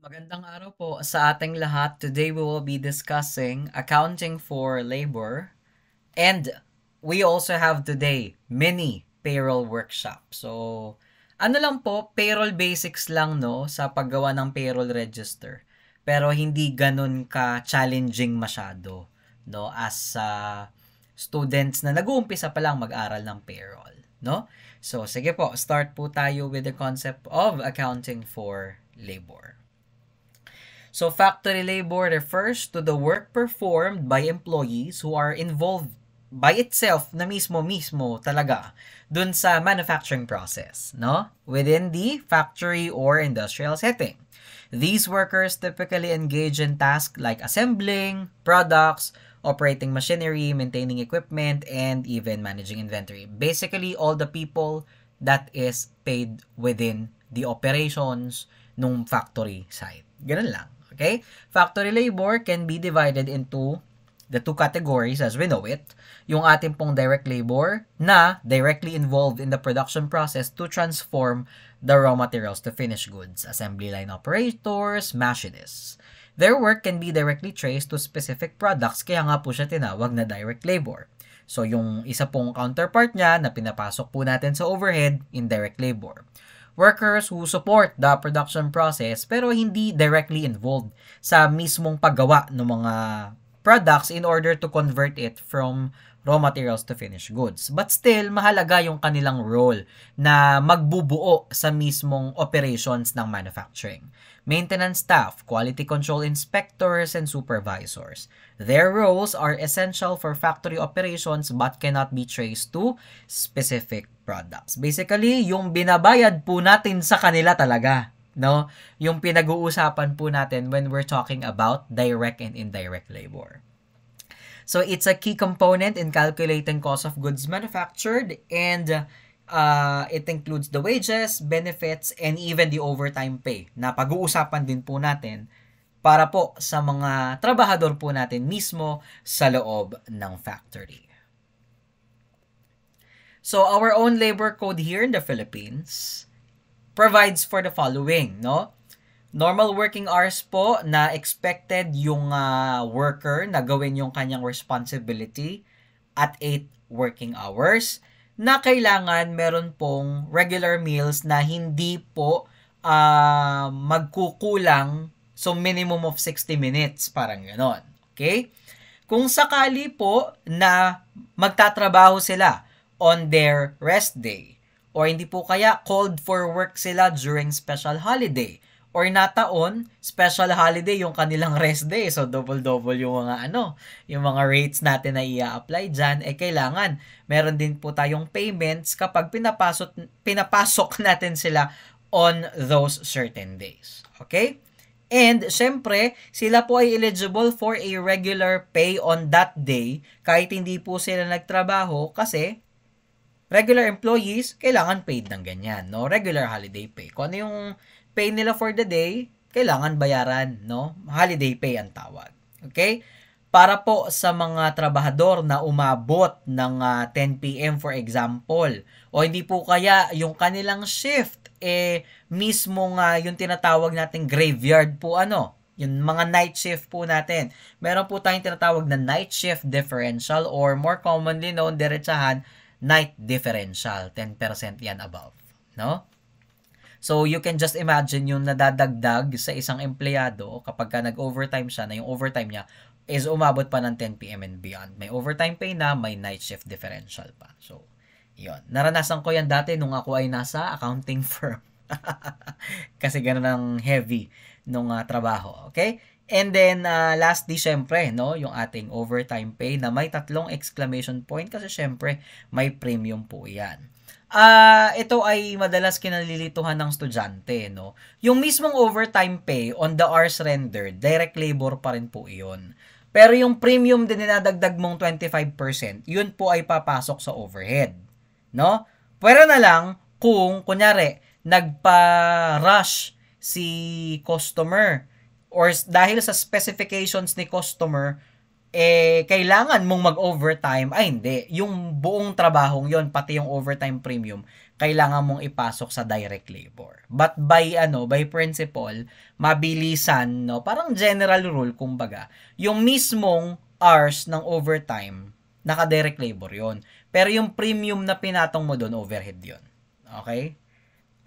Magandang araw po sa ating lahat. Today we will be discussing accounting for labor and we also have today mini payroll workshop. So, ano lang po, payroll basics lang no sa paggawa ng payroll register. Pero hindi ganun ka challenging masyado no as sa uh, students na nag-uumpisa pa lang mag-aral ng payroll no? So, sige po, start po tayo with the concept of accounting for labor. So factory labor refers to the work performed by employees who are involved by itself na mismo mismo talaga dun sa manufacturing process, no? Within the factory or industrial setting. These workers typically engage in tasks like assembling products, operating machinery, maintaining equipment, and even managing inventory. Basically, all the people that is paid within the operations nung factory site. Ganun lang. Okay? Factory labor can be divided into the two categories as we know it. Yung ating pong direct labor na directly involved in the production process to transform the raw materials to finished goods. Assembly line operators, machinists. Their work can be directly traced to specific products kaya nga po siya tinawag na direct labor. So yung isa pong counterpart niya na pinapasok po natin sa overhead, indirect labor workers who support the production process pero hindi directly involved sa mismong paggawa ng mga products in order to convert it from raw materials to finished goods. But still, mahalaga yung kanilang role na magbubuo sa mismong operations ng manufacturing. Maintenance staff, quality control inspectors, and supervisors. Their roles are essential for factory operations but cannot be traced to specific products. Basically, yung binabayad po natin sa kanila talaga, no? Yung pinag-uusapan po natin when we're talking about direct and indirect labor. So it's a key component in calculating cost of goods manufactured and uh, it includes the wages, benefits, and even the overtime pay na pag-uusapan din po natin para po sa mga trabahador po natin mismo sa loob ng factory. So our own labor code here in the Philippines provides for the following, no? Normal working hours po na expected yung uh, worker na gawin yung kanyang responsibility at 8 working hours na kailangan meron pong regular meals na hindi po uh, magkukulang so minimum of 60 minutes parang ganon. Okay? Kung sakali po na magtatrabaho sila on their rest day. Or hindi po kaya called for work sila during special holiday. Or nataon, special holiday yung kanilang rest day. So double-double yung mga ano, yung mga rates natin na i-apply dyan. Eh kailangan, meron din po tayong payments kapag pinapasok, pinapasok natin sila on those certain days. Okay? And, syempre, sila po ay eligible for a regular pay on that day kahit hindi po sila nagtrabaho kasi regular employees, kailangan paid ng ganyan, no? Regular holiday pay. Kung ano yung pay nila for the day, kailangan bayaran, no? Holiday pay ang tawag. Okay? Para po sa mga trabahador na umabot ng uh, ah, 10 p.m. for example, o hindi po kaya yung kanilang shift eh mismo nga uh, yung tinatawag nating graveyard po ano, yung mga night shift po natin. Meron po tayong tinatawag na night shift differential or more commonly known diretsahan night differential, 10% yan above, no? So, you can just imagine yung nadadagdag sa isang empleyado kapag ka nag-overtime siya, na yung overtime niya is umabot pa ng 10 p.m. and beyond. May overtime pay na, may night shift differential pa. So, yon Naranasan ko yan dati nung ako ay nasa accounting firm. Kasi ganun ang heavy nung uh, trabaho. Okay? And then, uh, ah, lastly, syempre, no, yung ating overtime pay na may tatlong exclamation point kasi syempre, may premium po yan. Ah, uh, ito ay madalas kinalilituhan ng estudyante, no. Yung mismong overtime pay on the hours rendered, direct labor pa rin po iyon. Pero yung premium din dinadagdag mong 25%, yun po ay papasok sa overhead, no? Pero na lang kung kunyari nagpa-rush si customer or dahil sa specifications ni customer, eh, kailangan mong mag-overtime. Ay, hindi. Yung buong trabahong yon pati yung overtime premium, kailangan mong ipasok sa direct labor. But by, ano, by principle, mabilisan, no? Parang general rule, kumbaga. Yung mismong hours ng overtime, naka-direct labor yon Pero yung premium na pinatong mo doon, overhead yon Okay?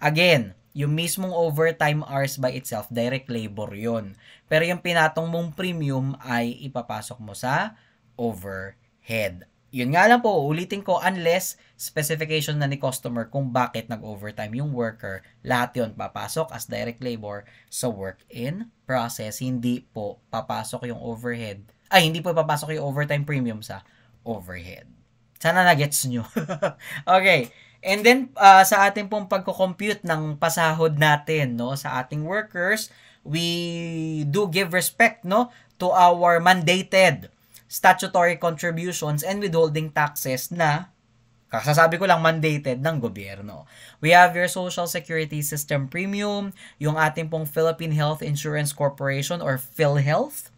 Again, yung mismong overtime hours by itself, direct labor yon. Pero yung pinatong mong premium ay ipapasok mo sa overhead. Yun nga lang po, ulitin ko, unless specification na ni customer kung bakit nag-overtime yung worker, lahat yon papasok as direct labor sa work in process. Hindi po papasok yung overhead. Ay, hindi po papasok yung overtime premium sa overhead. Sana na-gets nyo. okay. And then, uh, sa ating pong pagko-compute ng pasahod natin, no, sa ating workers, we do give respect, no, to our mandated statutory contributions and withholding taxes na, kasasabi ko lang, mandated ng gobyerno. We have your Social Security System Premium, yung ating pong Philippine Health Insurance Corporation or PhilHealth,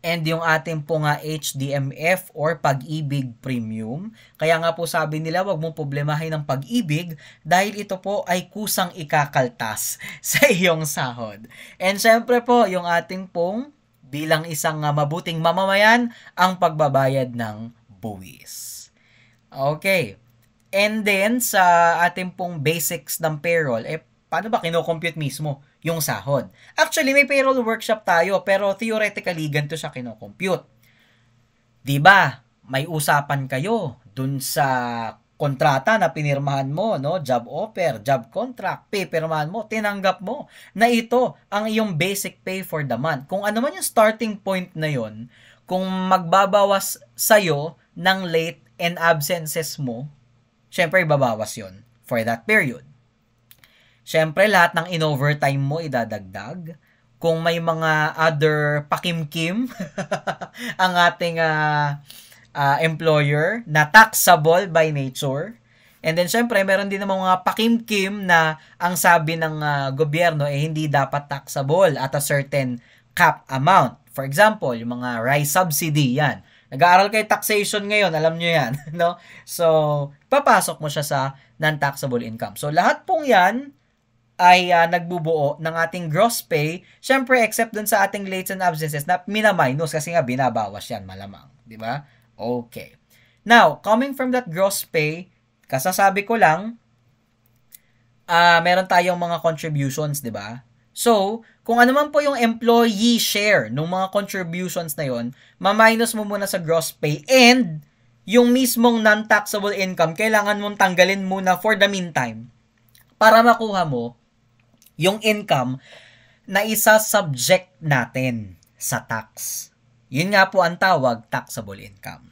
and yung ating po nga HDMF or Pag-ibig Premium. Kaya nga po sabi nila, wag mo problemahin ang pag-ibig dahil ito po ay kusang ikakaltas sa iyong sahod. And syempre po, yung ating pong bilang isang mabuting mamamayan, ang pagbabayad ng buwis. Okay. And then, sa ating pong basics ng payroll, eh, paano ba kinocompute mismo? yung sahod. Actually, may payroll workshop tayo, pero theoretically, ganito siya kinocompute. ba? Diba, may usapan kayo dun sa kontrata na pinirmahan mo, no? job offer, job contract, pipirmahan mo, tinanggap mo na ito ang iyong basic pay for the month. Kung ano man yung starting point na yon, kung magbabawas sa'yo ng late and absences mo, syempre ibabawas yon for that period. Siyempre, lahat ng in-overtime mo idadagdag. Kung may mga other pakimkim ang ating uh, uh, employer na taxable by nature. And then, syempre, meron din ng mga pakimkim na ang sabi ng uh, gobyerno eh hindi dapat taxable at a certain cap amount. For example, yung mga rice subsidy, yan. Nag-aaral kay taxation ngayon, alam nyo yan. No? So, papasok mo siya sa non-taxable income. So, lahat pong yan, ay uh, nagbubuo ng ating gross pay, syempre except dun sa ating late and absences na minaminus kasi nga binabawas yan malamang, di ba? Okay. Now, coming from that gross pay, kasasabi ko lang, uh, meron tayong mga contributions, di ba? So, kung ano man po yung employee share ng mga contributions na yon, ma-minus mo muna sa gross pay and yung mismong non-taxable income, kailangan mong tanggalin muna for the meantime para makuha mo yung income na isa subject natin sa tax. Yun nga po ang tawag taxable income.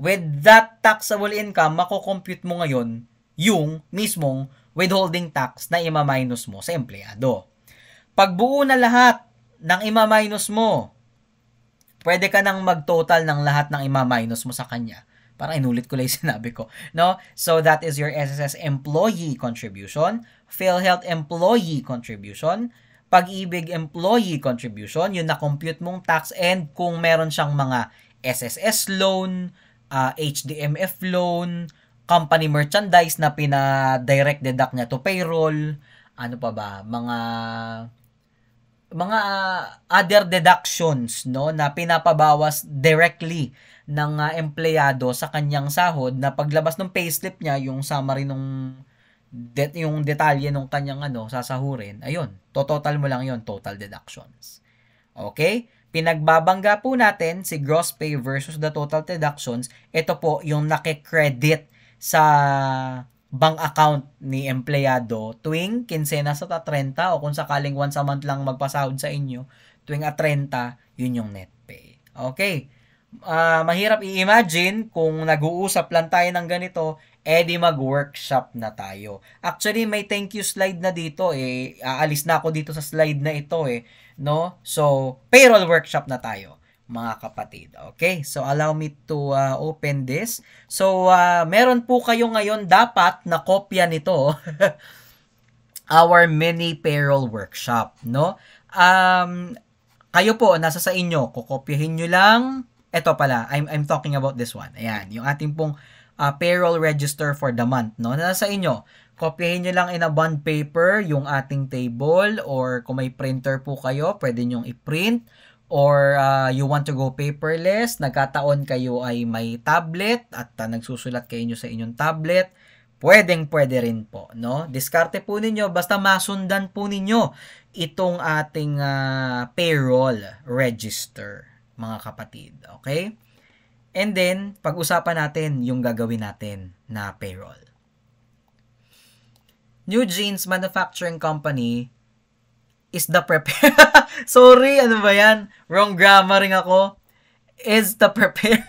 With that taxable income, makukompute mo ngayon yung mismong withholding tax na ima-minus mo sa empleyado. Pag buo na lahat ng ima-minus mo, pwede ka nang mag-total ng lahat ng ima-minus mo sa kanya. Parang inulit ko lang yung sinabi ko. No? So that is your SSS employee contribution PhilHealth employee contribution, pag-ibig employee contribution, yun na-compute mong tax and kung meron siyang mga SSS loan, uh, ah, HDMF loan, company merchandise na pina-direct deduct niya to payroll, ano pa ba, mga mga uh, other deductions no na pinapabawas directly ng uh, empleyado sa kanyang sahod na paglabas ng payslip niya yung summary nung det, yung detalye nung kanyang ano, sasahurin, ayun, total mo lang yon total deductions. Okay? Pinagbabangga po natin si gross pay versus the total deductions. Ito po yung nakikredit sa bank account ni empleyado tuwing kinsenas at 30 o kung sakaling once a month lang magpasahod sa inyo, tuwing at 30, yun yung net pay. Okay? Uh, mahirap i-imagine kung nag-uusap lang tayo ng ganito, eh mag-workshop na tayo. Actually, may thank you slide na dito eh. Aalis na ako dito sa slide na ito eh. No? So, payroll workshop na tayo mga kapatid. Okay? So, allow me to uh, open this. So, uh, meron po kayo ngayon dapat na kopya nito. our mini payroll workshop, no? Um, kayo po, nasa sa inyo, kukopyahin nyo lang. Ito pala, I'm, I'm talking about this one. Ayan, yung ating pong uh, payroll register for the month. No? Nasa inyo, kopyahin nyo lang in a bond paper yung ating table or kung may printer po kayo, pwede nyong i-print or uh, you want to go paperless, nagkataon kayo ay may tablet at uh, nagsusulat kayo nyo sa inyong tablet, pwedeng pwede rin po, no? Diskarte po ninyo, basta masundan po ninyo itong ating uh, payroll register, mga kapatid, okay? And then, pag-usapan natin yung gagawin natin na payroll. New Jeans Manufacturing Company is the prepare... Sorry, ano ba yan? Wrong rin ako. Is the prepare...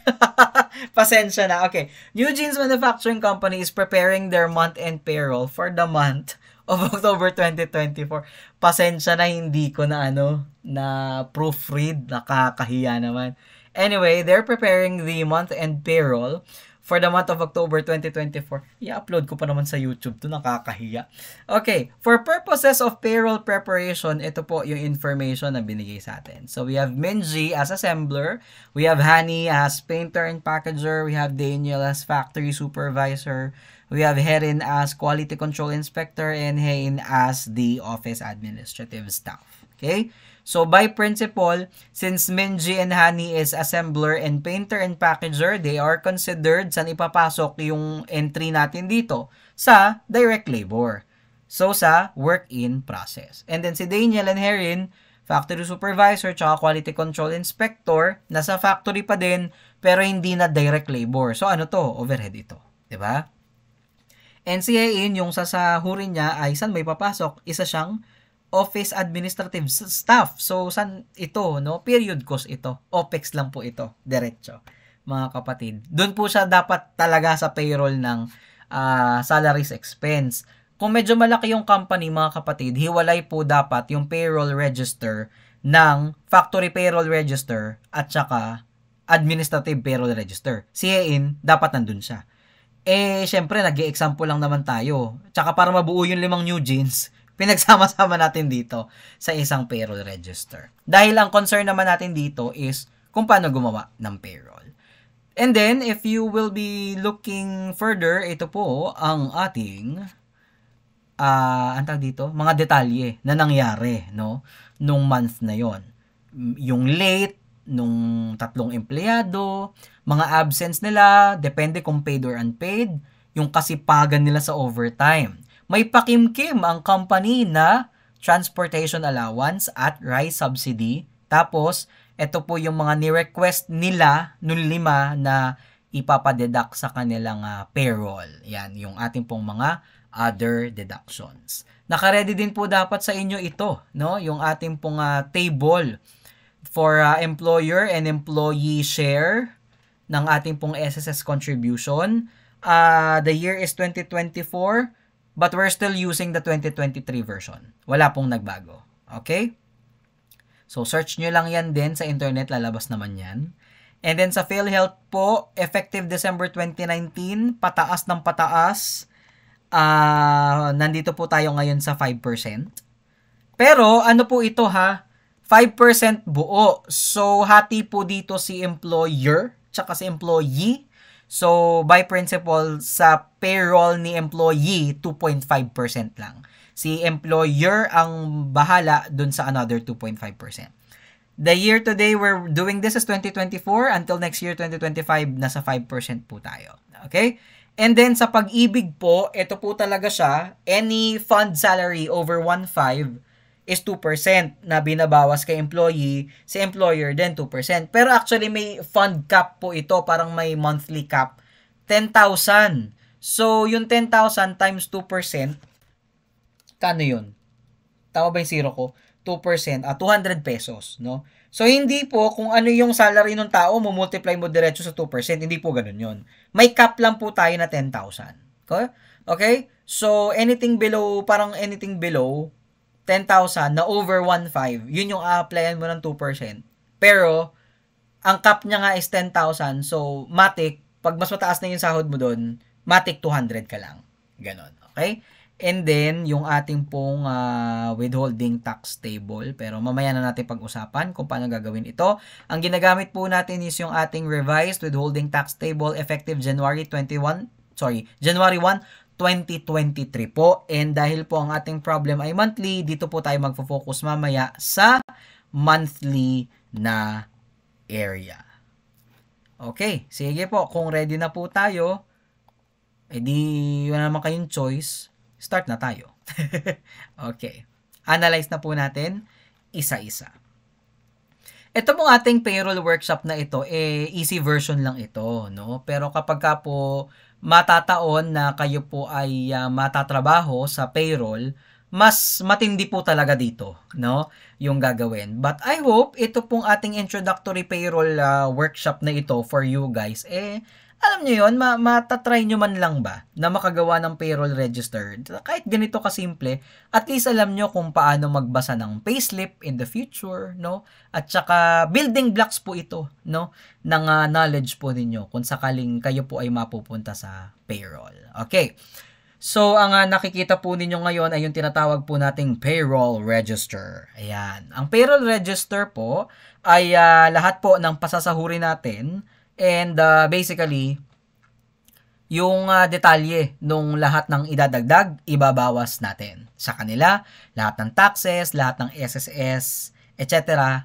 Pasensya na. Okay. New Jeans Manufacturing Company is preparing their month-end payroll for the month of October 2024. Pasensya na hindi ko na ano, na proofread. Nakakahiya naman. Anyway, they're preparing the month-end payroll for the month of October 2024. I-upload ko pa naman sa YouTube to, nakakahiya. Okay, for purposes of payroll preparation, ito po yung information na binigay sa atin. So we have Minji as assembler, we have Hani as painter and packager, we have Daniel as factory supervisor, we have Herin as quality control inspector, and Hain as the office administrative staff. Okay? So by principle, since Minji and Hani is assembler and painter and packager, they are considered saan ipapasok yung entry natin dito sa direct labor. So sa work in process. And then si Daniel and Herin, factory supervisor tsaka quality control inspector, nasa factory pa din pero hindi na direct labor. So ano to? Overhead ito, 'di ba? NCAIN, yung sasahurin niya ay saan may papasok, isa siyang office administrative staff. So, san ito, no? Period cost ito. OPEX lang po ito, diretso, mga kapatid. Doon po siya dapat talaga sa payroll ng uh, salaries expense. Kung medyo malaki yung company, mga kapatid, hiwalay po dapat yung payroll register ng factory payroll register at saka administrative payroll register. CAIN, dapat nandun siya. Eh, syempre, nag example lang naman tayo. Tsaka para mabuo yung limang new jeans, pinagsama-sama natin dito sa isang payroll register. Dahil ang concern naman natin dito is kung paano gumawa ng payroll. And then, if you will be looking further, ito po ang ating uh, ah, ang dito, mga detalye na nangyari no nung month na yon. Yung late nung tatlong empleyado, mga absence nila, depende kung paid or unpaid, yung kasipagan nila sa overtime, may pakimkim ang company na transportation allowance at rice subsidy. Tapos, ito po yung mga ni-request nila nung lima na ipapadeduct sa kanilang uh, payroll. Yan, yung ating pong mga other deductions. Nakaredy din po dapat sa inyo ito, no? Yung ating pong uh, table for uh, employer and employee share ng ating pong SSS contribution. Uh, the year is 2024 but we're still using the 2023 version. Wala pong nagbago. Okay? So, search nyo lang yan din sa internet, lalabas naman yan. And then sa PhilHealth po, effective December 2019, pataas ng pataas. Uh, nandito po tayo ngayon sa 5%. Pero ano po ito ha? 5% buo. So, hati po dito si employer tsaka si employee So, by principle, sa payroll ni employee, 2.5% lang. Si employer ang bahala dun sa another 2.5%. The year today, we're doing this is 2024. Until next year, 2025, nasa 5% po tayo. Okay? And then, sa pag-ibig po, ito po talaga siya, any fund salary over 1.5, is 2% na binabawas kay employee, si employer din 2%. Pero actually may fund cap po ito, parang may monthly cap, 10,000. So yung 10,000 times 2%, kano yun? Tama ba yung zero ko? 2%, ah, 200 pesos, no? So, hindi po, kung ano yung salary ng tao, mumultiply mo diretso sa 2%, hindi po ganun yon May cap lang po tayo na 10,000. Okay? Okay? So, anything below, parang anything below, 10,000 na over 1.5, yun yung a-applyan mo ng 2%. Pero, ang cap niya nga is 10,000. So, matik, pag mas mataas na yung sahod mo doon, matik 200 ka lang. Ganon. Okay? And then, yung ating pong uh, withholding tax table. Pero mamaya na natin pag-usapan kung paano gagawin ito. Ang ginagamit po natin is yung ating revised withholding tax table effective January 21, sorry, January 1 2023 po. And dahil po ang ating problem ay monthly, dito po tayo magfo-focus mamaya sa monthly na area. Okay, sige po. Kung ready na po tayo, edi na naman kayong choice, start na tayo. okay. Analyze na po natin isa-isa. Ito pong ating payroll workshop na ito, eh, easy version lang ito, no? Pero kapag ka po matataon na kayo po ay uh, matatrabaho sa payroll, mas matindi po talaga dito, no? Yung gagawin. But I hope ito pong ating introductory payroll uh, workshop na ito for you guys eh alam nyo yun, ma- matatry nyo man lang ba na makagawa ng payroll register? Kahit ganito kasimple, at least alam nyo kung paano magbasa ng payslip in the future, no? At saka building blocks po ito, no? Ng uh, knowledge po ninyo kung sakaling kayo po ay mapupunta sa payroll. Okay. So, ang uh, nakikita po ninyo ngayon ay yung tinatawag po nating payroll register. Ayan. Ang payroll register po ay uh, lahat po ng pasasahuri natin and uh, basically yung uh, detalye nung lahat ng idadagdag, ibabawas natin sa kanila, lahat ng taxes, lahat ng SSS, etc.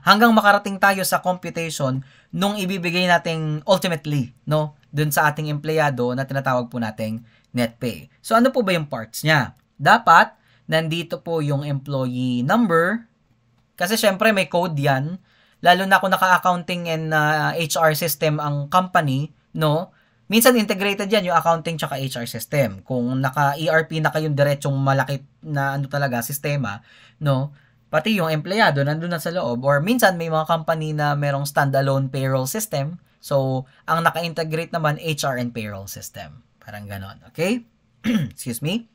hanggang makarating tayo sa computation nung ibibigay nating ultimately, no? Dun sa ating empleyado na tinatawag po nating net pay. So ano po ba yung parts niya? Dapat nandito po yung employee number kasi syempre may code 'yan lalo na kung naka-accounting and uh, HR system ang company, no? Minsan integrated yan yung accounting tsaka HR system. Kung naka-ERP na kayong diretsong malaki na ano talaga, sistema, no? Pati yung empleyado nandun na sa loob. Or minsan may mga company na merong standalone payroll system. So, ang naka-integrate naman HR and payroll system. Parang ganon, okay? Excuse me.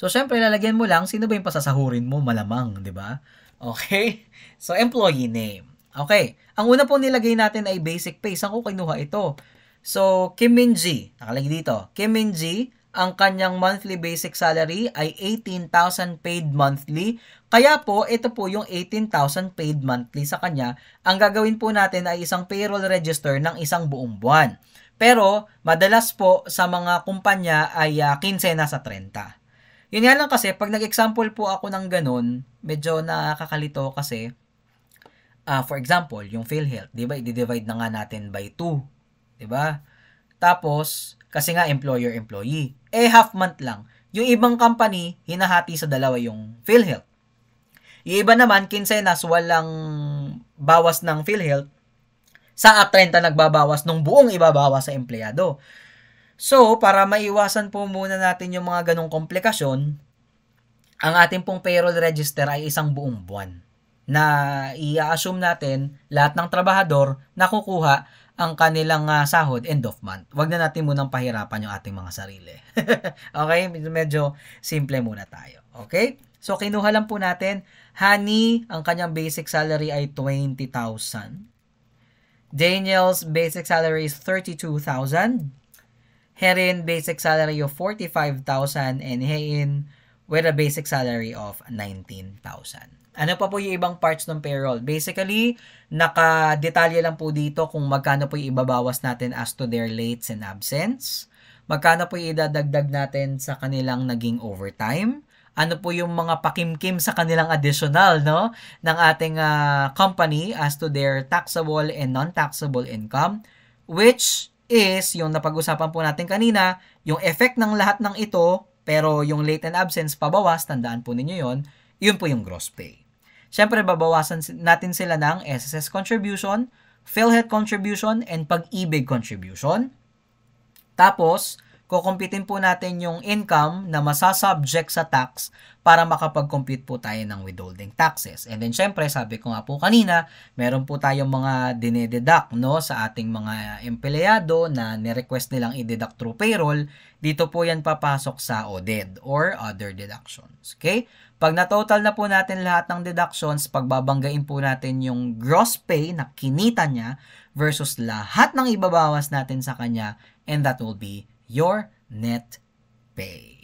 So, syempre, lalagyan mo lang, sino ba yung pasasahurin mo? Malamang, di ba? Okay? So, employee name. Okay. Ang una pong nilagay natin ay basic pay. Saan ko kinuha ito? So, Kim Minji. nakalagay dito. Kim Minji, ang kanyang monthly basic salary ay 18,000 paid monthly. Kaya po, ito po yung 18,000 paid monthly sa kanya. Ang gagawin po natin ay isang payroll register ng isang buong buwan. Pero, madalas po sa mga kumpanya ay uh, 15 na sa 30. Yun nga lang kasi, pag nag-example po ako ng ganun, medyo nakakalito kasi, uh, for example, yung PhilHealth, di ba, i-divide na nga natin by 2, di ba? Tapos, kasi nga employer-employee, eh half month lang. Yung ibang company, hinahati sa dalawa yung PhilHealth. Yung iba naman, kinsay kinsenas, walang bawas ng PhilHealth, sa at 30 nagbabawas nung buong ibabawas sa empleyado. So, para maiwasan po muna natin yung mga ganong komplikasyon, ang ating pong payroll register ay isang buong buwan na i-assume natin lahat ng trabahador nakukuha ang kanilang uh, sahod end of month. Huwag na natin munang pahirapan yung ating mga sarili. okay? Medyo simple muna tayo. Okay? So, kinuha lang po natin, Honey, ang kanyang basic salary ay 20,000. Daniel's basic salary is 32,000 herein basic salary of 45,000 and herein with a basic salary of 19,000. Ano pa po yung ibang parts ng payroll? Basically, naka-detalye lang po dito kung magkano po yung ibabawas natin as to their late and absence. Magkano po yung idadagdag natin sa kanilang naging overtime. Ano po yung mga pakimkim sa kanilang additional no, ng ating uh, company as to their taxable and non-taxable income which is yung napag-usapan po natin kanina, yung effect ng lahat ng ito, pero yung latent absence pabawas, tandaan po ninyo yon yun po yung gross pay. Siyempre, babawasan natin sila ng SSS contribution, PhilHealth contribution, and pag-ibig contribution. Tapos, kukumpitin po natin yung income na masasubject sa tax para makapag-compute po tayo ng withholding taxes. And then syempre, sabi ko nga po kanina, meron po tayong mga dinededuct no, sa ating mga empleyado na nirequest nilang i-deduct through payroll. Dito po yan papasok sa ODED e or other deductions. Okay? Pag natotal na po natin lahat ng deductions, pagbabanggain po natin yung gross pay na kinita niya versus lahat ng ibabawas natin sa kanya and that will be your net pay.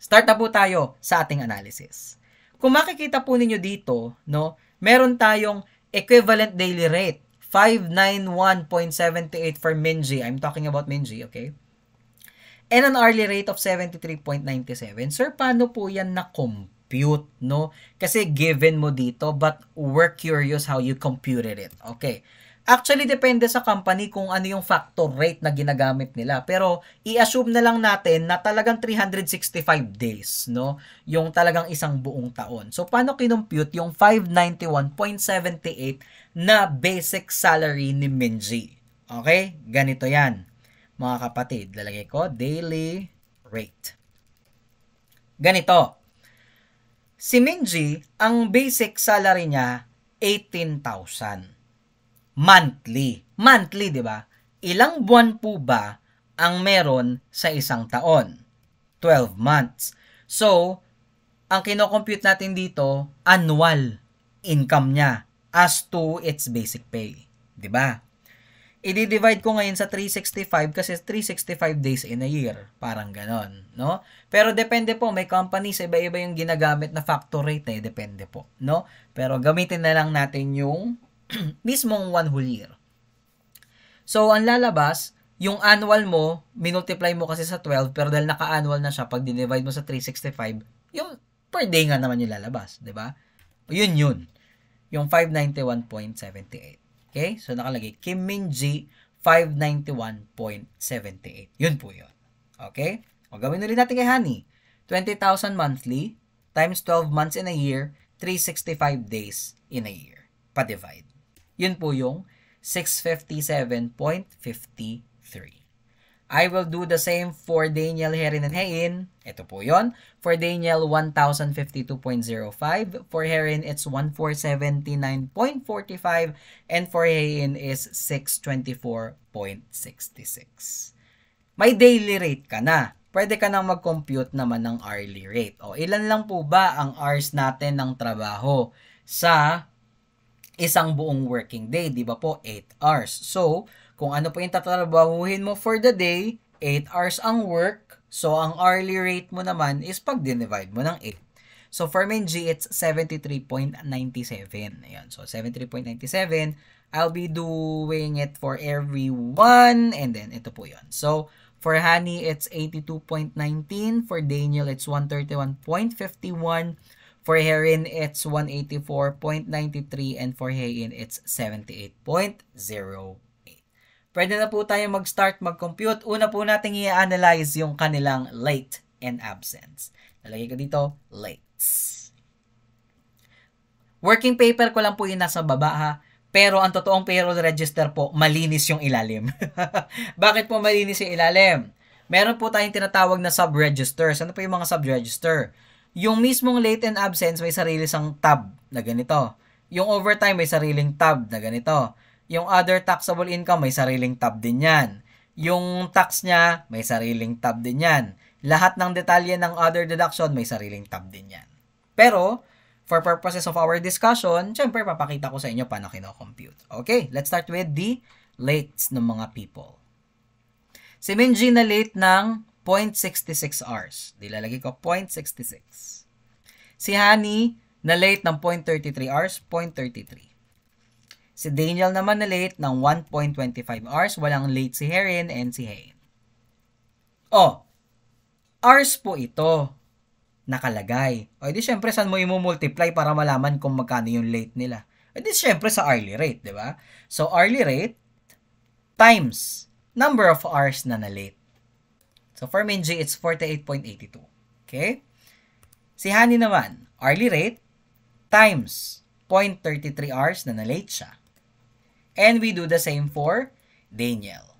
Start na po tayo sa ating analysis. Kung makikita po ninyo dito, no, meron tayong equivalent daily rate, 591.78 for Minji. I'm talking about Minji, okay? And an hourly rate of 73.97. Sir, paano po yan na-compute, no? Kasi given mo dito, but we're curious how you computed it. Okay, Actually, depende sa company kung ano yung factor rate na ginagamit nila. Pero, i-assume na lang natin na talagang 365 days, no? Yung talagang isang buong taon. So, paano kinompute yung 591.78 na basic salary ni Minji? Okay? Ganito yan. Mga kapatid, lalagay ko daily rate. Ganito. Si Minji, ang basic salary niya, 18,000 monthly. Monthly, di ba? Ilang buwan po ba ang meron sa isang taon? 12 months. So, ang kinocompute natin dito, annual income niya as to its basic pay. di ba? I-divide ko ngayon sa 365 kasi 365 days in a year. Parang ganon, no? Pero depende po, may companies, iba-iba yung ginagamit na factor rate eh, depende po, no? Pero gamitin na lang natin yung mismong one whole year. So, ang lalabas, yung annual mo, minultiply mo kasi sa 12, pero dahil naka-annual na siya, pag dinivide mo sa 365, yung per day nga naman yung lalabas, di ba? Yun yun. Yung 591.78. Okay? So, nakalagay, Kim Min Ji, 591.78. Yun po yun. Okay? O, gawin ulit natin kay Honey. 20,000 monthly times 12 months in a year, 365 days in a year. Pa-divide. Yun po yung 657.53. I will do the same for Daniel Herin and Hein. Ito po yon. For Daniel, 1,052.05. For Herin, it's 1,479.45. And for Hein is 624.66. May daily rate ka na. Pwede ka nang mag-compute naman ng hourly rate. O, ilan lang po ba ang hours natin ng trabaho sa isang buong working day, di ba po? 8 hours. So, kung ano po yung tatrabahuhin mo for the day, 8 hours ang work. So, ang hourly rate mo naman is pag dinivide mo ng 8. So, for main G, it's 73.97. Ayan. So, 73.97. I'll be doing it for everyone. And then, ito po yon So, for Honey, it's 82.19. For Daniel, it's 131.51. For heroin, it's 184.93 and for heroin, it's 78.08. Pwede na po tayo mag-start mag-compute. Una po nating i-analyze yung kanilang late and absence. Nalagay ko dito, lates. Working paper ko lang po yung nasa baba ha. Pero ang totoong payroll register po, malinis yung ilalim. Bakit po malinis yung ilalim? Meron po tayong tinatawag na sub-registers. Ano po yung mga sub-register? Yung mismong late and absence may sarili sang tab na ganito. Yung overtime may sariling tab na ganito. Yung other taxable income may sariling tab din yan. Yung tax niya may sariling tab din yan. Lahat ng detalye ng other deduction may sariling tab din yan. Pero, for purposes of our discussion, syempre papakita ko sa inyo paano kino-compute. Okay, let's start with the late ng mga people. Si Minji na late ng 0.66 hours. Dilalagay ko 0.66. Si Honey, na late ng 0.33 hours, 0.33. Si Daniel naman na late ng 1.25 hours. Walang late si Herin and si Hain. Oh, hours po ito nakalagay. O di syempre saan mo i-multiply para malaman kung magkano yung late nila. O di syempre sa hourly rate, di ba? So hourly rate times number of hours na na-late. So for main it's 48.82. Okay? Si Hani naman, early rate times 0.33 hours na na-late siya. And we do the same for Daniel.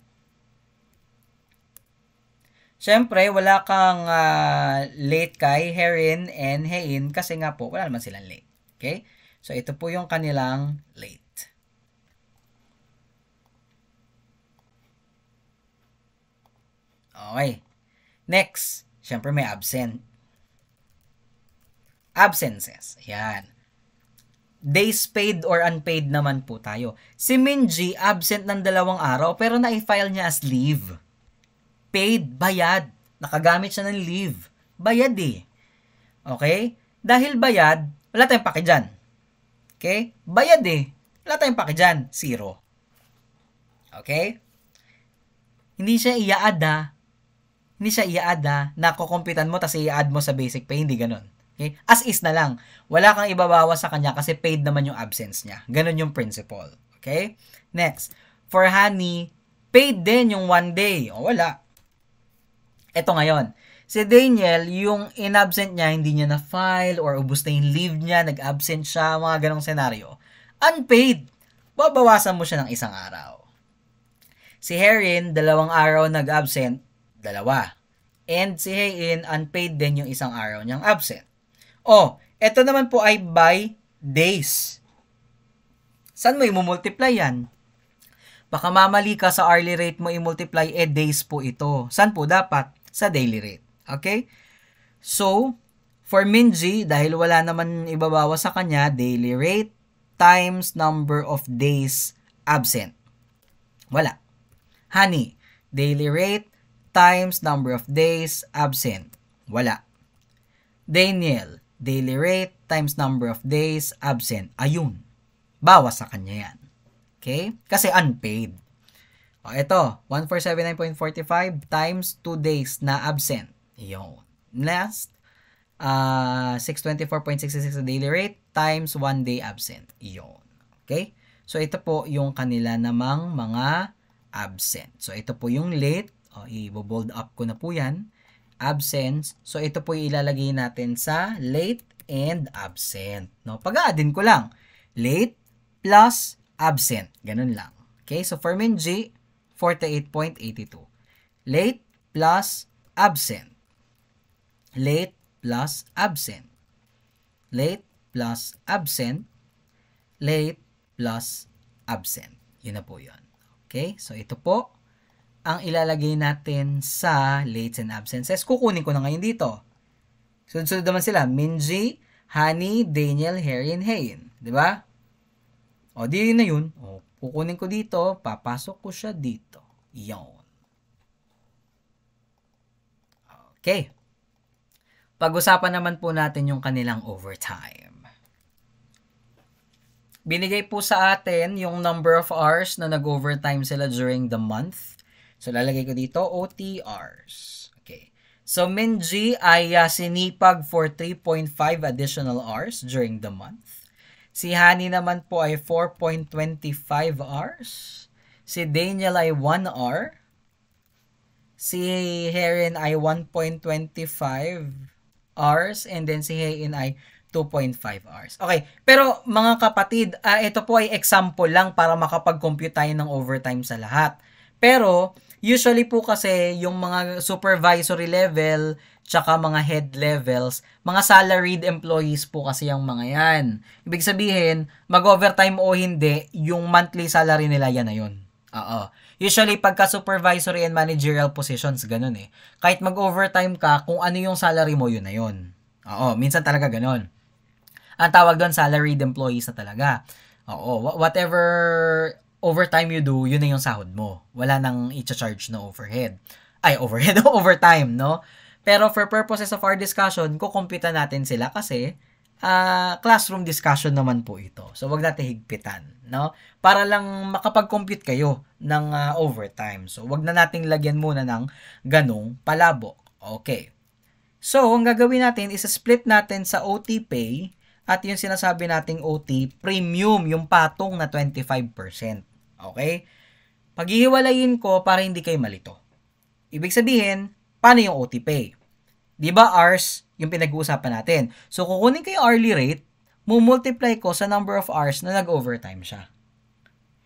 Siyempre, wala kang uh, late kay Herin and Hein kasi nga po, wala naman silang late. Okay? So, ito po yung kanilang late. Okay. Next, syempre may absent. Absences. Ayan. Days paid or unpaid naman po tayo. Si Minji absent ng dalawang araw pero na-file niya as leave. Paid, bayad. Nakagamit siya ng leave. Bayad eh. Okay? Dahil bayad, wala tayong paki dyan. Okay? Bayad eh. Wala tayong paki dyan. Zero. Okay? Hindi siya iaada hindi siya i na kukumpitan mo tapos i-add mo sa basic pay, hindi ganun. Okay? As is na lang. Wala kang ibabawas sa kanya kasi paid naman yung absence niya. Ganun yung principle. Okay? Next. For honey, paid din yung one day. O wala. Ito ngayon. Si Daniel, yung inabsent niya, hindi niya na-file or ubus na yung leave niya, nag-absent siya, mga ganong senaryo. Unpaid. Babawasan mo siya ng isang araw. Si Herin, dalawang araw nag-absent, dalawa. And si Hayin, unpaid din yung isang araw niyang absent. Oh, ito naman po ay by days. San mo i-multiply yan? Baka mamali ka sa hourly rate mo i-multiply, eh days po ito. San po dapat? Sa daily rate. Okay? So, for Minji, dahil wala naman ibabawa sa kanya, daily rate times number of days absent. Wala. Honey, daily rate times number of days absent. Wala. Daniel, daily rate times number of days absent. Ayun. Bawas sa kanya yan. Okay? Kasi unpaid. O, ito. 1479.45 times 2 days na absent. Yun. Last, uh, ah, 624.66 daily rate times 1 day absent. Yun. Okay? So, ito po yung kanila namang mga absent. So, ito po yung late o, i-bold up ko na po yan. Absence. So, ito po yung ilalagay natin sa late and absent. No? Pag-aadin ko lang. Late plus absent. Ganun lang. Okay? So, for min G, 48.82. Late plus absent. Late plus absent. Late plus absent. Late plus absent. Yun na po yun. Okay? So, ito po ang ilalagay natin sa late and absences. Kukunin ko na ngayon dito. Sunod-sunod naman sila. Minji, Honey, Daniel, Harry, and Hayin. ba? Diba? O, di na yun. O, kukunin ko dito. Papasok ko siya dito. Yon. Okay. Pag-usapan naman po natin yung kanilang overtime. Binigay po sa atin yung number of hours na nag-overtime sila during the month. So, lalagay ko dito, OTRs. Okay. So, Minji ay uh, sinipag for 3.5 additional hours during the month. Si Hani naman po ay 4.25 hours. Si Daniel ay 1 hour. Si Herin ay 1.25 hours. And then si Hein ay 2.5 hours. Okay, pero mga kapatid, uh, ito po ay example lang para makapag-compute tayo ng overtime sa lahat. Pero, Usually po kasi yung mga supervisory level tsaka mga head levels, mga salaried employees po kasi yung mga yan. Ibig sabihin, mag-overtime o hindi, yung monthly salary nila yan na yun. Oo. Usually, pagka supervisory and managerial positions, ganun eh. Kahit mag-overtime ka, kung ano yung salary mo, yun na yun. Oo, minsan talaga ganun. Ang tawag doon, salaried employees na talaga. Oo, whatever overtime you do, yun na yung sahod mo. Wala nang i-charge na overhead. Ay, overhead, overtime, no? Pero for purposes of our discussion, kukumpita natin sila kasi uh, classroom discussion naman po ito. So, wag natin higpitan, no? Para lang makapag-compute kayo ng uh, overtime. So, wag na nating lagyan muna ng ganong palabo. Okay. So, ang gagawin natin is split natin sa OT pay at yung sinasabi nating OT premium, yung patong na 25%. Okay? Paghihiwalayin ko para hindi kayo malito. Ibig sabihin, paano yung OT pay? 'Di ba hours yung pinag-uusapan natin? So kukunin ko yung hourly rate, mumultiply ko sa number of hours na nag-overtime siya.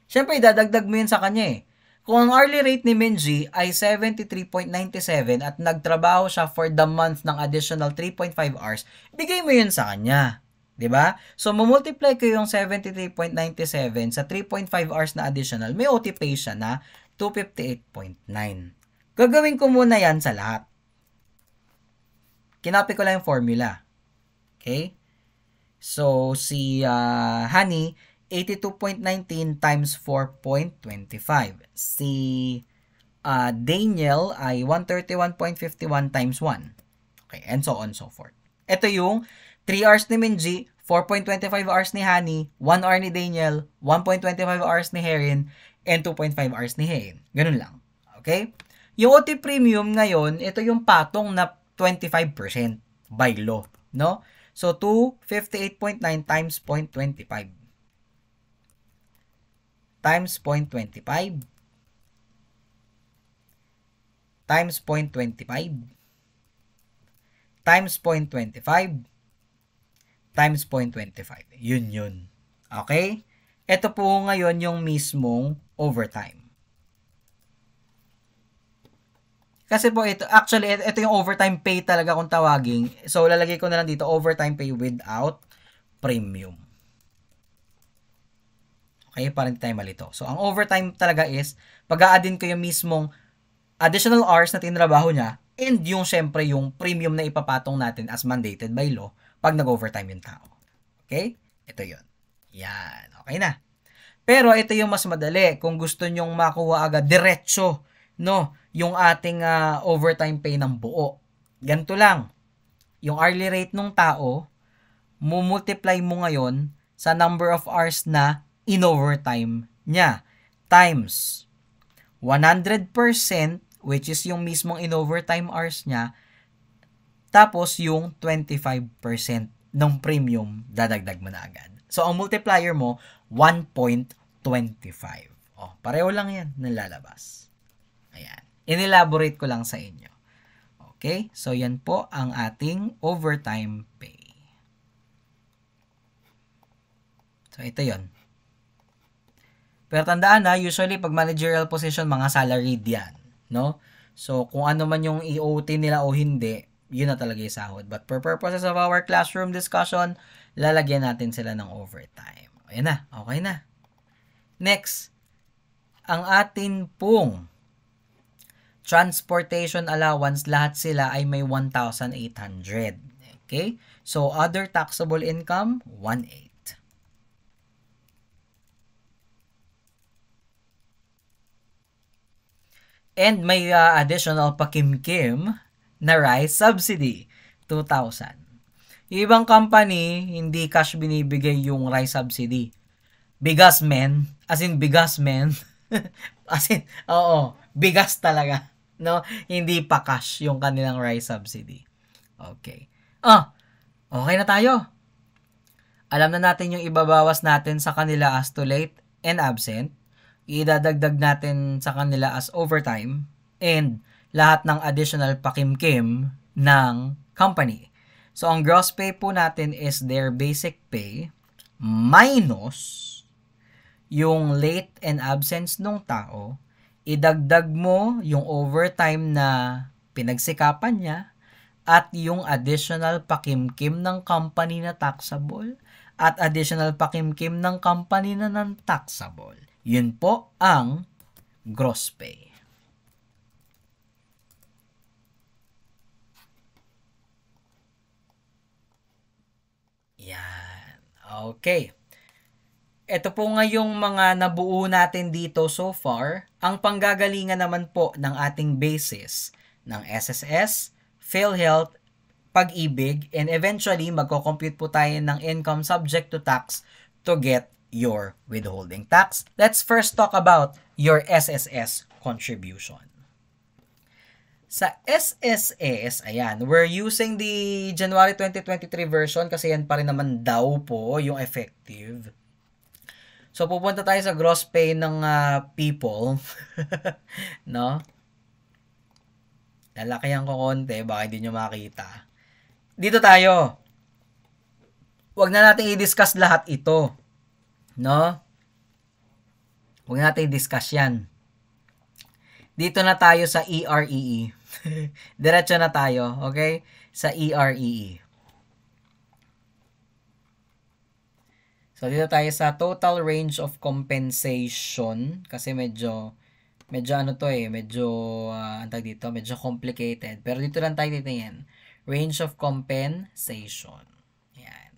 Siyempre, dadagdag mo yun sa kanya eh. Kung ang hourly rate ni Minji ay 73.97 at nagtrabaho siya for the month ng additional 3.5 hours, bigay mo yun sa kanya. 'di ba? So mo-multiply ko yung 73.97 sa 3.5 hours na additional, may OT pay siya na 258.9. Gagawin ko muna 'yan sa lahat. Kinopy ko lang yung formula. Okay? So si uh, Honey 82.19 times 4.25. Si uh, Daniel ay 131.51 times 1. Okay, and so on so forth. Ito yung 3 hours ni Minji, 4.25 hours ni Honey, 1 hour ni Daniel, 1.25 hours ni Herin, and 2.5 hours ni Hein. Ganun lang. Okay? Yung OT premium ngayon, ito yung patong na 25% by law. No? So, 258.9 times 0.25. Times 0.25. Times 0.25. Times 0.25 times 0.25. Yun yun. Okay? Ito po ngayon yung mismong overtime. Kasi po ito, actually, ito yung overtime pay talaga kung tawagin. So, lalagay ko na lang dito, overtime pay without premium. Okay, para hindi tayo malito. So, ang overtime talaga is, pag a ko yung mismong additional hours na tinrabaho niya and yung syempre yung premium na ipapatong natin as mandated by law pag nag-overtime yung tao. Okay? Ito yon Yan. Okay na. Pero ito yung mas madali kung gusto nyong makuha agad diretso no yung ating uh, overtime pay ng buo. Ganito lang. Yung hourly rate ng tao mumultiply mo ngayon sa number of hours na in overtime niya times 100% which is yung mismong in overtime hours niya tapos yung 25% ng premium, dadagdag mo na agad. So, ang multiplier mo, 1.25. Oh, pareho lang yan, nalalabas. Ayan. Inelaborate ko lang sa inyo. Okay? So, yan po ang ating overtime pay. So, ito yon. Pero tandaan na, usually pag managerial position, mga salaried yan. No? So, kung ano man yung EOT nila o hindi, yun na talaga yung sahod. But for purposes of our classroom discussion, lalagyan natin sila ng overtime. Ayan na, okay na. Next, ang atin pong transportation allowance, lahat sila ay may 1,800. Okay? So, other taxable income, 1,800. And may uh, additional pakimkim na rice subsidy, 2,000. Yung ibang company, hindi cash binibigay yung rice subsidy. Bigas men, as in bigas men, as in, oo, bigas talaga. No? Hindi pa cash yung kanilang rice subsidy. Okay. Ah, okay na tayo. Alam na natin yung ibabawas natin sa kanila as too late and absent. Idadagdag natin sa kanila as overtime. And lahat ng additional pakimkim ng company. So, ang gross pay po natin is their basic pay minus yung late and absence ng tao, idagdag mo yung overtime na pinagsikapan niya at yung additional pakimkim ng company na taxable at additional pakimkim ng company na non-taxable. Yun po ang gross pay. Okay. Ito po ngayong mga nabuo natin dito so far, ang panggagalingan naman po ng ating basis ng SSS, PhilHealth, Pag-ibig, and eventually magko-compute po tayo ng income subject to tax to get your withholding tax. Let's first talk about your SSS contribution. Sa SSS, ayan, we're using the January 2023 version kasi yan pa rin naman daw po yung effective. So, pupunta tayo sa gross pay ng uh, people. no? Lalakihan ko konti, baka hindi nyo makita. Dito tayo. Huwag na natin i-discuss lahat ito. No? Huwag na natin i-discuss yan. Dito na tayo sa EREE. Diretso na tayo, okay? Sa EREE. E e. So, dito tayo sa total range of compensation kasi medyo medyo ano to eh, medyo uh, ah, antag dito, medyo complicated. Pero dito lang tayo titingin. Range of compensation. Yan.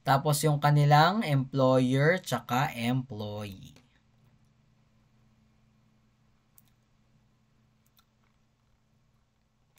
Tapos yung kanilang employer tsaka employee.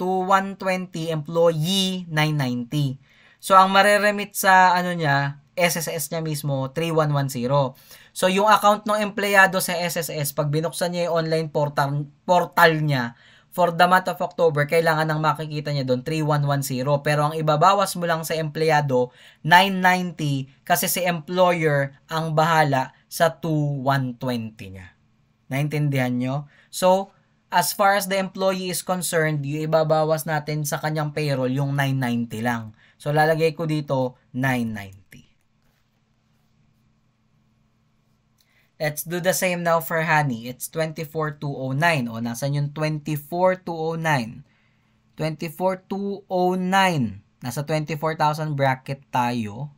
to 120 employee 990. So ang mareremit sa ano niya, SSS niya mismo 3110. So yung account ng empleyado sa SSS pag binuksan niya yung online portal portal niya for the month of October, kailangan nang makikita niya doon 3110. Pero ang ibabawas mo lang sa empleyado 990 kasi si employer ang bahala sa 2120 niya. Naintindihan nyo? So, as far as the employee is concerned, yung ibabawas natin sa kanyang payroll yung 990 lang. So lalagay ko dito 990. Let's do the same now for Honey. It's 24209. O nasaan yung 24209? 24209. Nasa 24,000 bracket tayo.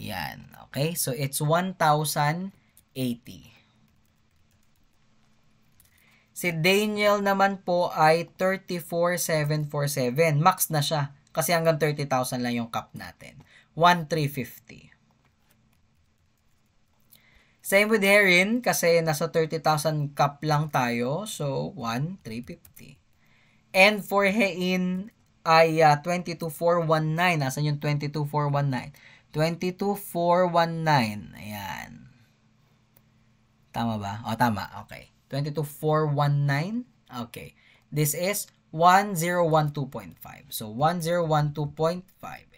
Yan. Okay? So it's 1,080. Si Daniel naman po ay 34,747. Max na siya. Kasi hanggang 30,000 lang yung cap natin. 1,350. Same with Herin kasi nasa 30,000 cap lang tayo. So, 1,350. And for Hein ay uh, 22,419. Nasaan yung 22,419? 22,419. Ayan. Tama ba? O, tama. Okay. 22419. Okay. This is 1012.5. So, 1012.5.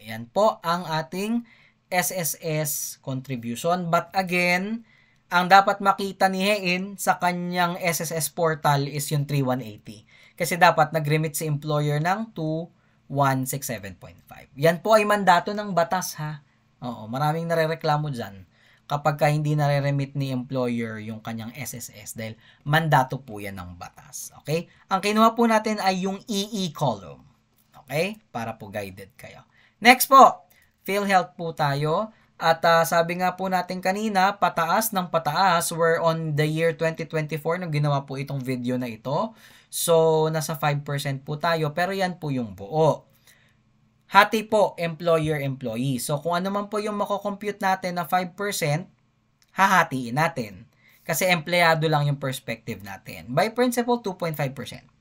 Ayan po ang ating SSS contribution. But again, ang dapat makita ni Hein sa kanyang SSS portal is yung 3180. Kasi dapat nag-remit si employer ng 2167.5. Yan po ay mandato ng batas ha. Oo, maraming nare-reklamo dyan kapag ka hindi nare-remit ni employer yung kanyang SSS dahil mandato po yan ng batas. Okay? Ang kinuha po natin ay yung EE e column. Okay? Para po guided kayo. Next po, PhilHealth po tayo. At uh, sabi nga po natin kanina, pataas ng pataas, we're on the year 2024 nung ginawa po itong video na ito. So, nasa 5% po tayo, pero yan po yung buo hati po employer-employee. So kung ano man po yung makocompute natin na 5%, hahatiin natin. Kasi empleyado lang yung perspective natin. By principle, 2.5%.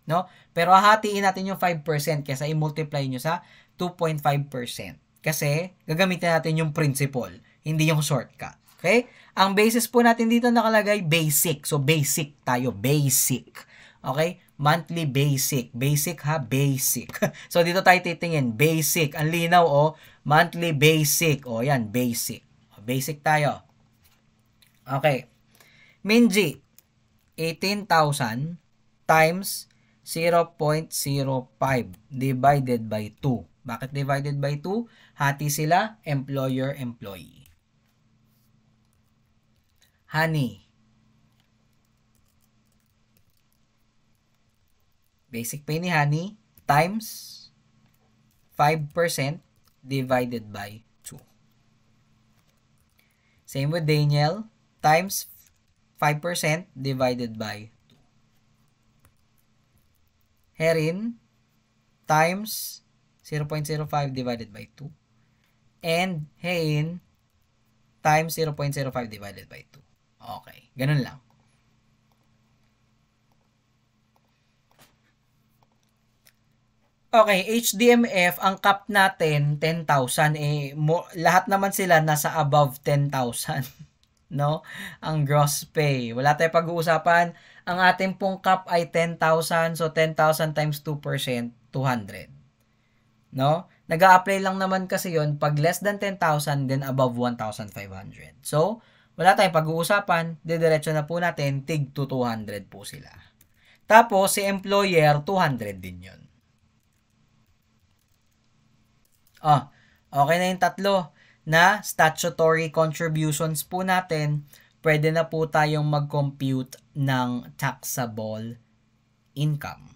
No? Pero hahatiin natin yung 5% kaysa i-multiply nyo sa 2.5%. Kasi gagamitin natin yung principle, hindi yung shortcut. Okay? Ang basis po natin dito nakalagay basic. So basic tayo, basic. Okay? monthly basic. Basic ha, basic. so dito tayo titingin, basic. Ang linaw oh, monthly basic. oh, yan, basic. Oh, basic tayo. Okay. Minji, 18,000 times 0.05 divided by 2. Bakit divided by 2? Hati sila, employer-employee. Honey, basic pay ni Honey times 5% divided by 2. Same with Daniel times 5% divided by 2. Herin times 0.05 divided by 2. And Hein times 0.05 divided by 2. Okay, ganun lang. Okay, HDMF, ang cap natin, 10,000. Eh, mo, lahat naman sila nasa above 10,000. no? Ang gross pay. Wala tayong pag-uusapan. Ang ating pong cap ay 10,000. So, 10,000 times 2%, 200. No? nag apply lang naman kasi yon pag less than 10,000, then above 1,500. So, wala tayong pag-uusapan. Didiretso na po natin, tig to 200 po sila. Tapos, si employer, 200 din yon Ah, okay na yung tatlo na statutory contributions po natin, pwede na po tayong mag-compute ng taxable income.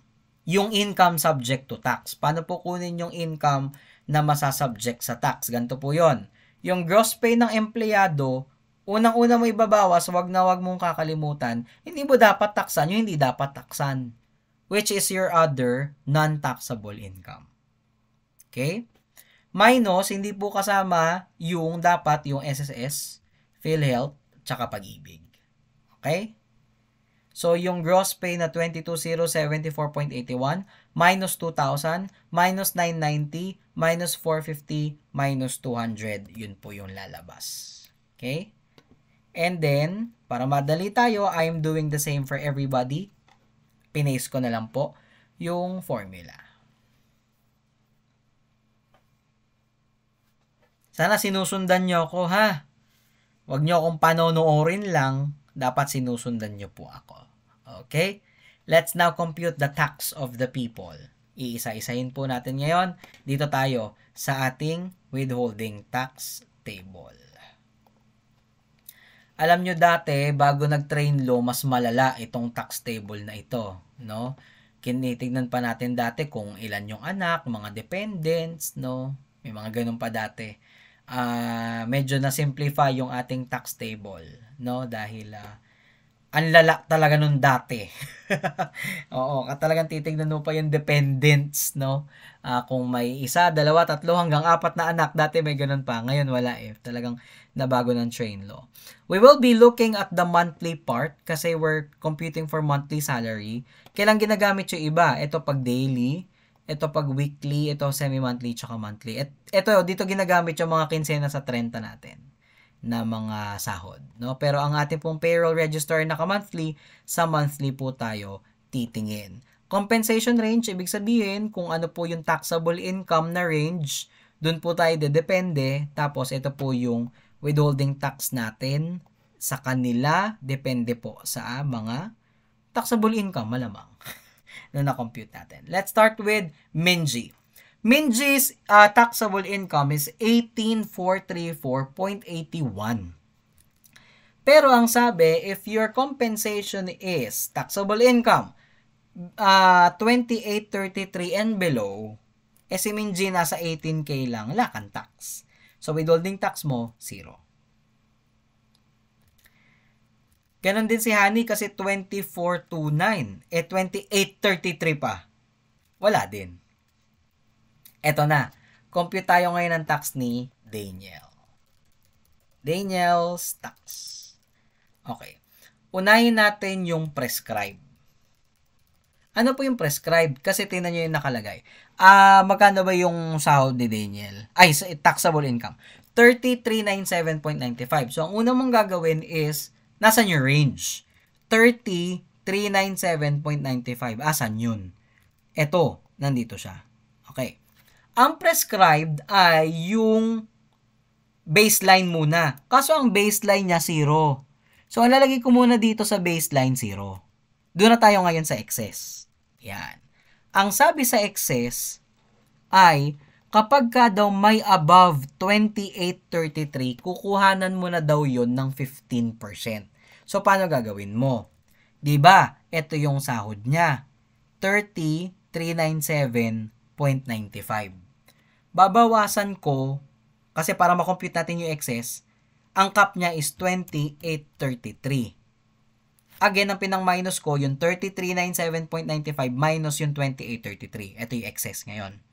Yung income subject to tax. Paano po kunin yung income na masasubject sa tax? Ganito po yon. Yung gross pay ng empleyado, unang-una mo ibabawas, wag na wag mong kakalimutan, hindi mo dapat taksan yung hindi dapat taksan, which is your other non-taxable income. Okay? Minus, hindi po kasama yung dapat yung SSS, PhilHealth, tsaka pag-ibig. Okay? So, yung gross pay na 22,074.81 minus 2,000 minus 990 minus 450 minus 200. Yun po yung lalabas. Okay? And then, para madali tayo, I'm doing the same for everybody. Pinaste ko na lang po yung formula. Sana sinusundan nyo ako ha. Huwag nyo akong panonoorin lang. Dapat sinusundan nyo po ako. Okay? Let's now compute the tax of the people. Iisa-isahin po natin ngayon. Dito tayo sa ating withholding tax table. Alam nyo dati, bago nag-train law, mas malala itong tax table na ito. No? Kinitignan pa natin dati kung ilan yung anak, mga dependents, no? May mga ganun pa dati uh, medyo na simplify yung ating tax table, no? Dahil uh, ang lala talaga nung dati. Oo, talagang titingnan mo pa yung dependents, no? Uh, kung may isa, dalawa, tatlo, hanggang apat na anak, dati may ganun pa. Ngayon wala eh. Talagang nabago ng train law. We will be looking at the monthly part kasi we're computing for monthly salary. Kailang ginagamit yung iba? Ito pag daily, ito pag weekly, ito semi-monthly, tsaka monthly. Et, ito, dito ginagamit yung mga kinsena sa 30 natin na mga sahod. No? Pero ang ating pong payroll register naka-monthly, sa monthly po tayo titingin. Compensation range, ibig sabihin kung ano po yung taxable income na range, dun po tayo depende. Tapos ito po yung withholding tax natin sa kanila, depende po sa mga taxable income, malamang. na na-compute natin. Let's start with Minji. Minji's uh, taxable income is 18,434.81. Pero ang sabi, if your compensation is taxable income, uh, 2833 and below, eh si Minji nasa 18K lang, lakan tax. So withholding tax mo, zero. Ganon din si Honey kasi 2429. Eh, 2833 pa. Wala din. Eto na. Compute tayo ngayon ng tax ni Daniel. Daniel's tax. Okay. Unahin natin yung prescribe. Ano po yung prescribe? Kasi tingnan nyo yung nakalagay. Ah, uh, magkano ba yung sahod ni Daniel? Ay, taxable income. 3397.95. So, ang una mong gagawin is Nasaan yung range? 30397.95. Asan yun? Ito, nandito siya. Okay. Ang prescribed ay yung baseline muna. Kaso ang baseline niya 0. So, ang ko muna dito sa baseline 0. Doon na tayo ngayon sa excess. Yan. Ang sabi sa excess ay Kapag ka daw may above 2833, kukuhanan mo na daw yon ng 15%. So, paano gagawin mo? ba? Diba, ito yung sahod niya. 30,397.95. Babawasan ko, kasi para makompute natin yung excess, ang cap niya is 2833. Again, ang pinang-minus ko, yung 3397.95 minus yung 2833. Ito yung excess ngayon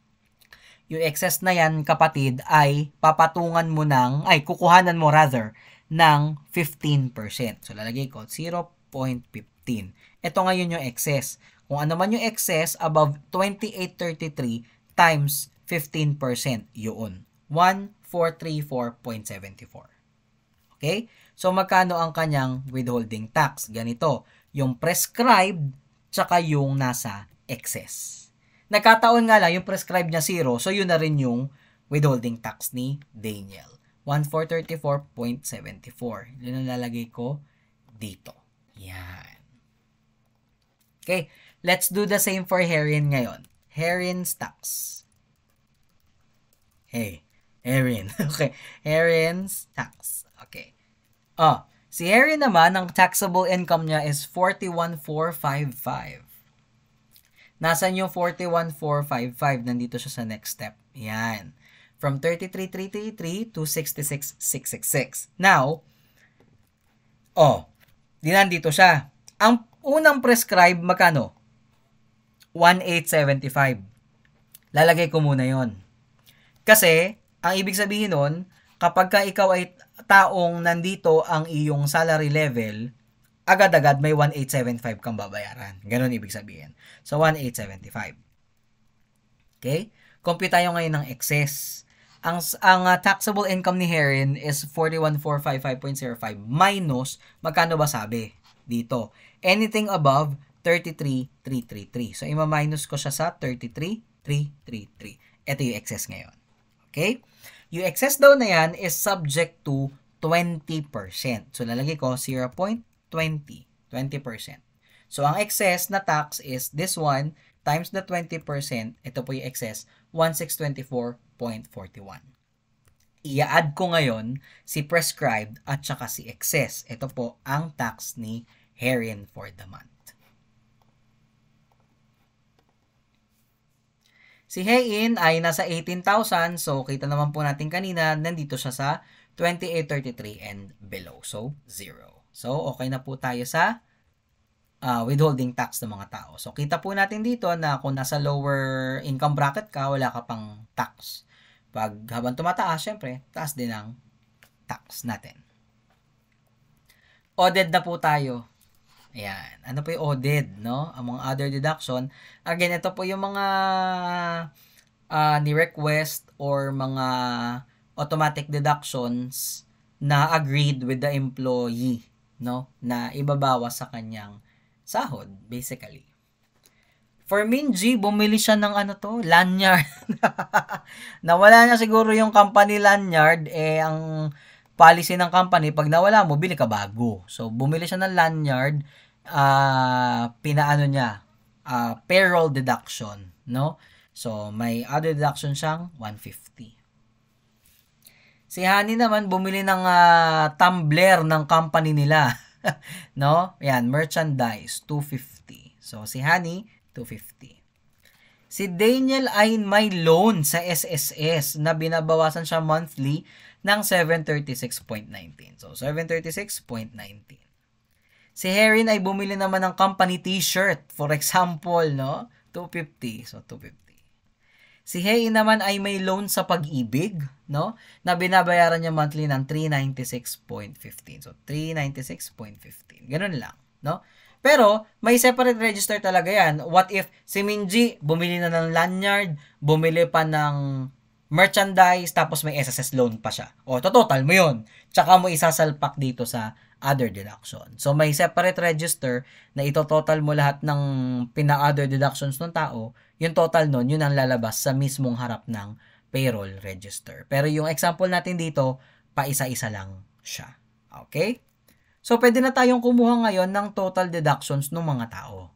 yung excess na yan, kapatid, ay papatungan mo ng, ay kukuhanan mo rather, ng 15%. So, lalagay ko 0.15. Ito ngayon yung excess. Kung ano man yung excess above 2833 times 15%, yun. 1434.74. Okay? So, magkano ang kanyang withholding tax? Ganito, yung prescribed tsaka yung nasa excess. Nagkataon nga lang, yung prescribed niya zero, so yun na rin yung withholding tax ni Daniel. 1434.74. Yun ang lalagay ko dito. Yan. Okay, let's do the same for Herin ngayon. Herin tax. Hey, Herin. okay, Herin's tax. Okay. Oh, si Herin naman, ang taxable income niya is 41455. Nasaan yung 41455? Nandito siya sa next step. Ayan. From 33333 to 66666. Now, oh, di nandito siya. Ang unang prescribe, magkano? 1875. Lalagay ko muna yon. Kasi, ang ibig sabihin nun, kapag ka ikaw ay taong nandito ang iyong salary level, agad-agad may 1,875 kang babayaran. Ganon ibig sabihin. So, 1,875. Okay? Compute tayo ngayon ng excess. Ang, ang uh, taxable income ni Herin is 41,455.05 minus, magkano ba sabi dito? Anything above 33,333. So, ima-minus ko siya sa 33,333. Ito yung excess ngayon. Okay? Yung excess daw na yan is subject to 20%. So, lalagay ko 0.20%. 20, 20%. So, ang excess na tax is this one times the 20%, ito po yung excess, 1624.41. Ia-add ko ngayon si prescribed at saka si excess. Ito po ang tax ni Herin for the month. Si Hein ay nasa 18,000 so kita naman po natin kanina nandito siya sa 2833 and below so 0. So, okay na po tayo sa uh, withholding tax ng mga tao. So, kita po natin dito na kung nasa lower income bracket ka, wala ka pang tax. Pag habang tumataas, syempre, taas din ang tax natin. ODED na po tayo. Ayan. Ano po yung ODED, no? Among other deduction. Again, ito po yung mga uh, ni-request or mga automatic deductions na agreed with the employee no, na ibabawas sa kanyang sahod, basically. For Minji, bumili siya ng ano to, lanyard. nawala na siguro yung company lanyard, eh ang policy ng company, pag nawala mo, bili ka bago. So, bumili siya ng lanyard, uh, pinaano niya, uh, payroll deduction, no? So, may other deduction siyang 150. Si Hani naman bumili ng uh, tumbler ng company nila. no? Yan, merchandise, 250. So, si Hani, 250. Si Daniel ay may loan sa SSS na binabawasan siya monthly ng 736.19. So, 736.19. Si Herin ay bumili naman ng company t-shirt. For example, no? 250. So, 250. Si Hei naman ay may loan sa pag-ibig, no? Na binabayaran niya monthly ng 396.15. So, 396.15. Ganun lang, no? Pero, may separate register talaga yan. What if si Minji bumili na ng lanyard, bumili pa ng merchandise, tapos may SSS loan pa siya. O, total mo yun. Tsaka mo isasalpak dito sa other deduction. So, may separate register na ito total mo lahat ng pina-other deductions ng tao yung total nun, yun ang lalabas sa mismong harap ng payroll register. Pero yung example natin dito, paisa-isa lang siya. Okay? So, pwede na tayong kumuha ngayon ng total deductions ng mga tao.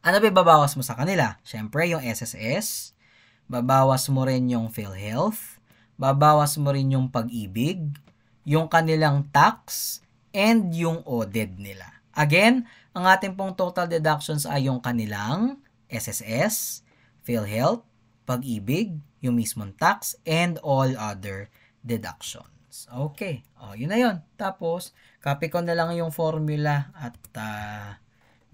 Ano ba babawas mo sa kanila? Siyempre, yung SSS, babawas mo rin yung PhilHealth, babawas mo rin yung pag-ibig, yung kanilang tax, and yung ODED nila. Again, ang ating pong total deductions ay yung kanilang SSS, PhilHealth, Pag-ibig, yung mismong tax, and all other deductions. Okay. O, oh, yun na yun. Tapos, copy ko na lang yung formula at uh,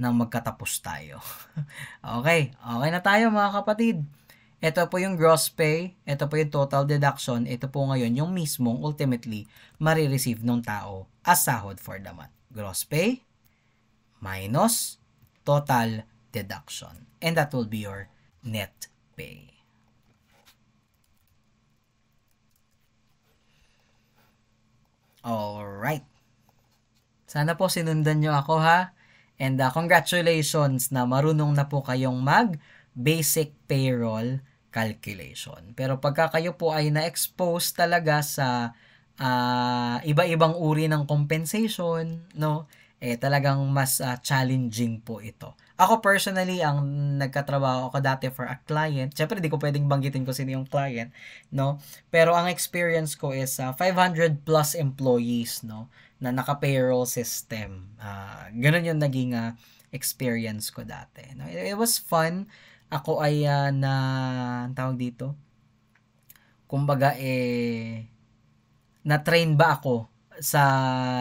nang magkatapos tayo. okay. Okay na tayo mga kapatid. Ito po yung gross pay, ito po yung total deduction, ito po ngayon yung mismong ultimately marireceive ng tao as sahod for the month. Gross pay minus total deduction. And that will be your net pay. Alright. Sana po sinundan nyo ako ha. And uh, congratulations na marunong na po kayong mag basic payroll calculation. Pero pagka kayo po ay na-expose talaga sa uh, iba-ibang uri ng compensation, no? eh talagang mas uh, challenging po ito. Ako personally, ang nagkatrabaho ako dati for a client, syempre di ko pwedeng banggitin ko sino yung client, no? Pero ang experience ko is uh, ah, 500 plus employees, no? Na naka-payroll system. Uh, ganun yung naging uh, experience ko dati. No? It, it was fun. Ako ay uh, na, ang tawag dito? Kumbaga eh, na-train ba ako sa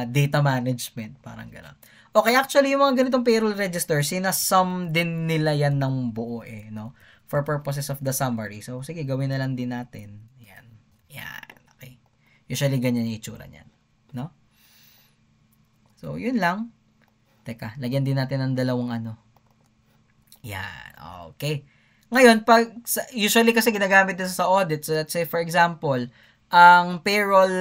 data management, parang gano'n. Okay, actually, yung mga ganitong payroll register, sinasum din nila yan ng buo eh, no? For purposes of the summary. So, sige, gawin na lang din natin. Yan. Yan. Okay. Usually, ganyan yung itsura niyan. No? So, yun lang. Teka, lagyan din natin ng dalawang ano. Yan. Okay. Ngayon, pag, usually kasi ginagamit din sa audit. So, let's say, for example, ang payroll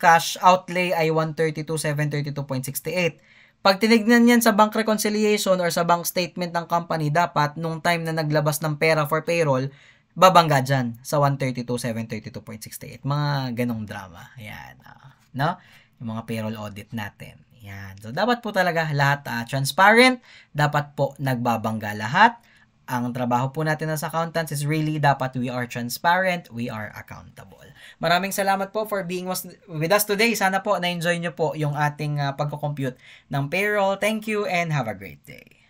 cash outlay ay 132,732.68. Pag tinignan yan sa bank reconciliation or sa bank statement ng company, dapat nung time na naglabas ng pera for payroll, babangga dyan sa 132,732.68. Mga ganong drama. Ayan. Ah, no? Yung mga payroll audit natin. Yan. So, dapat po talaga lahat uh, transparent. Dapat po nagbabangga lahat. Ang trabaho po natin as accountants is really dapat we are transparent, we are accountable. Maraming salamat po for being with us today. Sana po na-enjoy nyo po yung ating uh, pagko-compute ng payroll. Thank you and have a great day.